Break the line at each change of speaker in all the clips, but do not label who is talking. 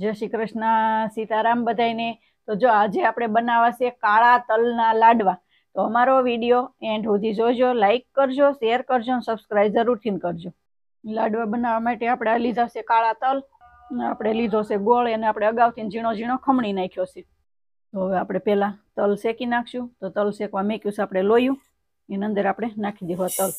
જય શ્રી કૃષ્ણ સીતારામ બધાઈને તો જો આજે આપણે બનાવાશે કાળા તલના લાડવા તો અમારો વિડીયો એન્ડ સુધી જોજો લાઇક કરજો શેર કરજો અને સબસ્ક્રાઈબ જરૂરથી કરજો લાડવા બનાવવા માટે આપણે લીધા છે કાળા તલ આપણે લીધો છે ગોળ એને આપણે અગાઉથી ઝીણો ઝીણો ખમણી નાખ્યો છે તો હવે આપણે પહેલાં તલ શેકી નાખશું તો તલ શેકવા મેક્યું છે આપણે લોયું એની અંદર આપણે નાખી દેવા તલ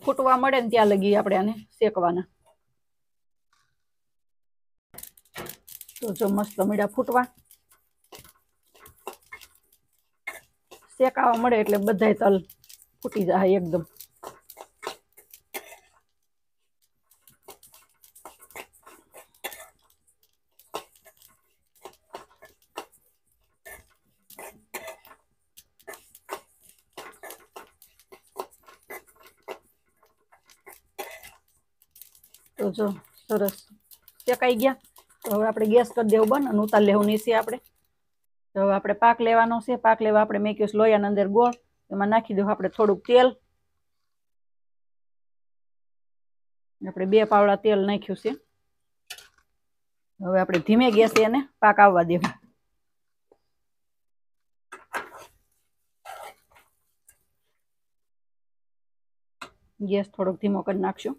ફૂટવા મળે ને ત્યાં લગી આપણે આને શેકવાના તો જો મસ્ત મીડા ફૂટવા શેકાવા મળે એટલે બધા તલ ફૂટી જાય એકદમ જો સરસ ચકાઈ ગયા તો હવે આપણે ગેસ કરી દેવું બન અને ઉતાર લેવું નીચે આપણે તો હવે આપણે પાક લેવાનો છે પાક લેવા આપણે મેં કહ્યું લોયાની અંદર ગોળ એમાં નાખી દઉં આપણે થોડુંક તેલ આપણે બે પાવડા તેલ નાખ્યું છે હવે આપણે ધીમે ગેસ એને પાક આવવા દેવું ગેસ થોડોક ધીમો કરી નાખશું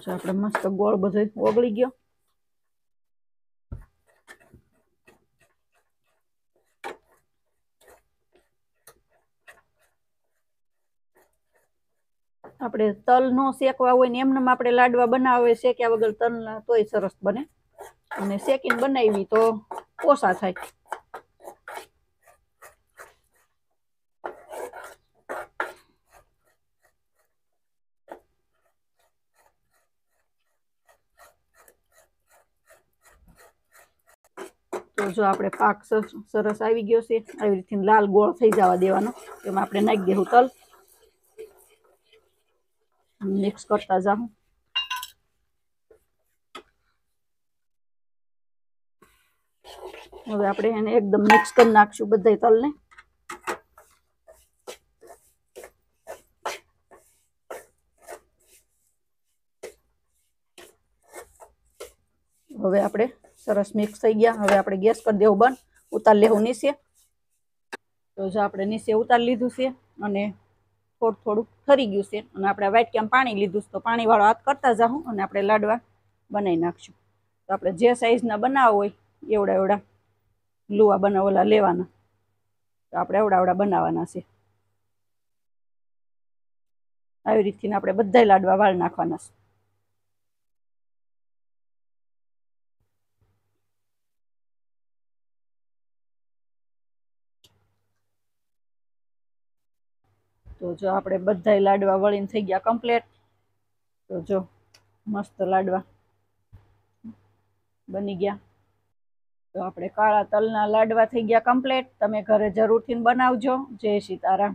તો આપણે મસ્ત ગોળ બધો ઓગળી ગયો આપણે તલ નો શેકવા હોય ને એમને આપણે લાડવા બનાવે શેક્યા વગર તલના તોય સરસ બને અને શેકીને બનાવી તો ઓછા થાય તો જો આપણે પાક સરસ આવી ગયો છે આવી રીતે લાલ ગોળ થઈ જવા દેવાનો એમાં આપણે નાખી દેવું તલ મિક્સ કરતા જાઉં હવે આપણે એને એકદમ મિક્સ કરી નાખશું બધા તલને હવે આપણે સરસ મિક્સ થઈ ગયા હવે આપણે ગેસ કરી દેવું બંધ ઉતાર લેવું નીચે તો જો આપણે નીચે ઉતારી લીધું છે અને થોડું થોડું ફરી ગયું છે અને આપણે કેમ પાણી લીધું છે તો પાણીવાળો હાથ કરતા જાઉં અને આપણે લાડવા બનાવી નાખશું તો આપણે જે સાઈઝના બનાવવા હોય એવડા એવડા લુવા બનાવેલા લેવાના તો આપણે એવડા એવડા બનાવવાના છે આવી રીતથી આપણે બધા લાડવા વાળ નાખવાના છે તો જો આપણે બધા લાડવા વળીને થઈ ગયા કમ્પ્લેટ તો જો મસ્ત લાડવા બની ગયા તો આપણે કાળા તલના લાડવા થઈ ગયા કમ્પ્લેટ તમે ઘરે જરૂરથી બનાવજો જય સીતારામ